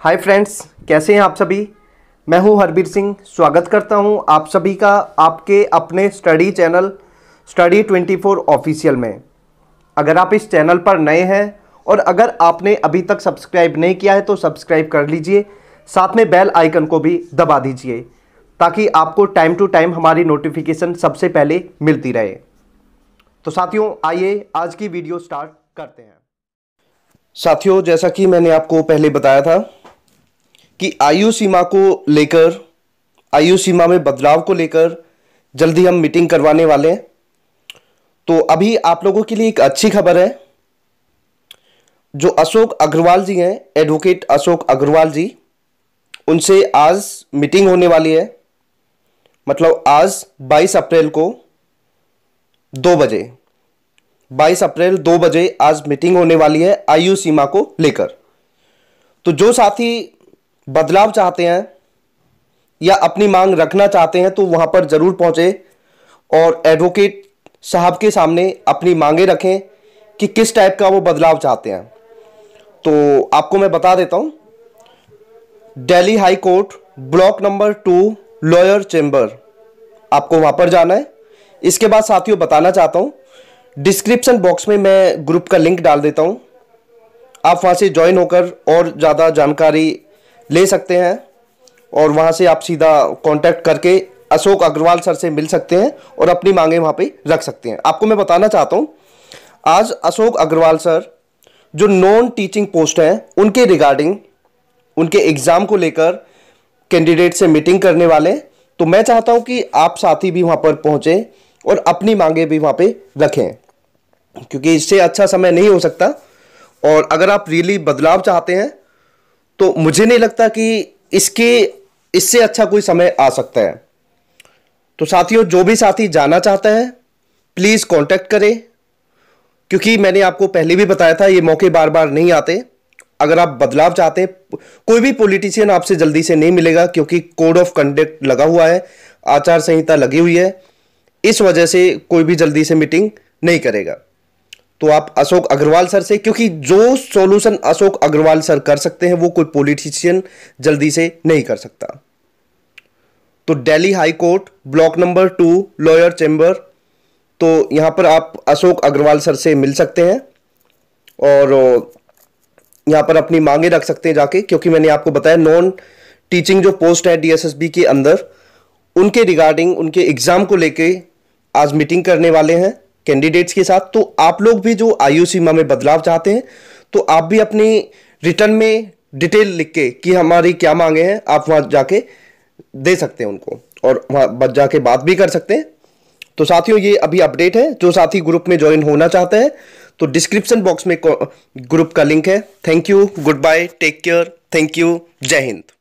hi friends कैसे हैं आप सभी मैं हूं हरबीर सिंह स्वागत करता हूं आप सभी का आपके अपने स्टडी चैनल स्टडी 24 ऑफिशियल में अगर आप इस चैनल पर नए हैं और अगर आपने अभी तक सब्सक्राइब नहीं किया है तो सब्सक्राइब कर लीजिए साथ में बेल आइकन को भी दबा दीजिए ताकि आपको टाइम टू टाइम हमारी नोटिफिकेशन सबसे पहले मिलती रहे तो साथियों आइए आज की वीडियो स्टार्ट करते हैं साथियों जैसा कि मैंने आपको पहले बताया था कि आयु सीमा को लेकर आयु सीमा में बदलाव को लेकर जल्दी हम मीटिंग करवाने वाले हैं तो अभी आप लोगों के लिए एक अच्छी खबर है जो अशोक अग्रवाल जी हैं एडवोकेट अशोक अग्रवाल जी उनसे आज मीटिंग होने वाली है मतलब आज 22 अप्रैल को दो बजे 22 अप्रैल दो बजे आज मीटिंग होने वाली है आयु सीमा को लेकर तो जो साथी बदलाव चाहते हैं या अपनी मांग रखना चाहते हैं तो वहाँ पर ज़रूर पहुंचे और एडवोकेट साहब के सामने अपनी मांगे रखें कि किस टाइप का वो बदलाव चाहते हैं तो आपको मैं बता देता हूँ Delhi High Court block number two lawyer chamber आपको वहाँ पर जाना है इसके बाद साथियों बताना चाहता हूँ डिस्क्रिप्शन बॉक्स में मैं ग्रुप का लिंक डाल देता हूँ आप वहाँ से ज्वाइन होकर और ज़्यादा जानकारी ले सकते हैं और वहाँ से आप सीधा कॉन्टैक्ट करके अशोक अग्रवाल सर से मिल सकते हैं और अपनी मांगे वहाँ पर रख सकते हैं आपको मैं बताना चाहता हूँ आज अशोक अग्रवाल सर जो नॉन टीचिंग पोस्ट हैं उनके रिगार्डिंग उनके एग्ज़ाम को लेकर कैंडिडेट से मीटिंग करने वाले तो मैं चाहता हूं कि आप साथी भी वहां पर पहुंचे और अपनी मांगे भी वहां पे रखें क्योंकि इससे अच्छा समय नहीं हो सकता और अगर आप रियली बदलाव चाहते हैं तो मुझे नहीं लगता कि इसके इससे अच्छा कोई समय आ सकता है तो साथियों जो भी साथी जाना चाहता है प्लीज़ कांटेक्ट करें क्योंकि मैंने आपको पहले भी बताया था ये मौके बार बार नहीं आते अगर आप बदलाव चाहते कोई भी पॉलिटिशियन आपसे जल्दी से नहीं मिलेगा क्योंकि कोड ऑफ कंडक्ट लगा हुआ है आचार संहिता लगी हुई है इस वजह से कोई भी जल्दी से मीटिंग नहीं करेगा तो आप अशोक अग्रवाल सर से क्योंकि जो सॉल्यूशन अशोक अग्रवाल सर कर सकते हैं वो कोई पॉलिटिशियन जल्दी से नहीं कर सकता तो Delhi High Court block number two lawyer chamber तो यहाँ पर आप अशोक अग्रवाल सर से मिल सकते हैं और यहाँ पर अपनी मांगे रख सकते हैं जाके क्योंकि मैंने आपको बताया नॉन टीचिंग जो पोस्ट है डीएसएसबी के अंदर उनके रिगार्डिंग उनके एग्ज़ाम को लेके आज मीटिंग करने वाले हैं कैंडिडेट्स के साथ तो आप लोग भी जो आयु सीमा में बदलाव चाहते हैं तो आप भी अपनी रिटर्न में डिटेल लिख के कि हमारी क्या मांगे हैं आप वहाँ जाके दे सकते हैं उनको और वहाँ जाके बात भी कर सकते हैं तो साथियों ये अभी अपडेट है जो साथी ग्रुप में ज्वाइन होना चाहते हैं तो डिस्क्रिप्शन बॉक्स में ग्रुप का लिंक है thank you good bye take care thank you Jai Hind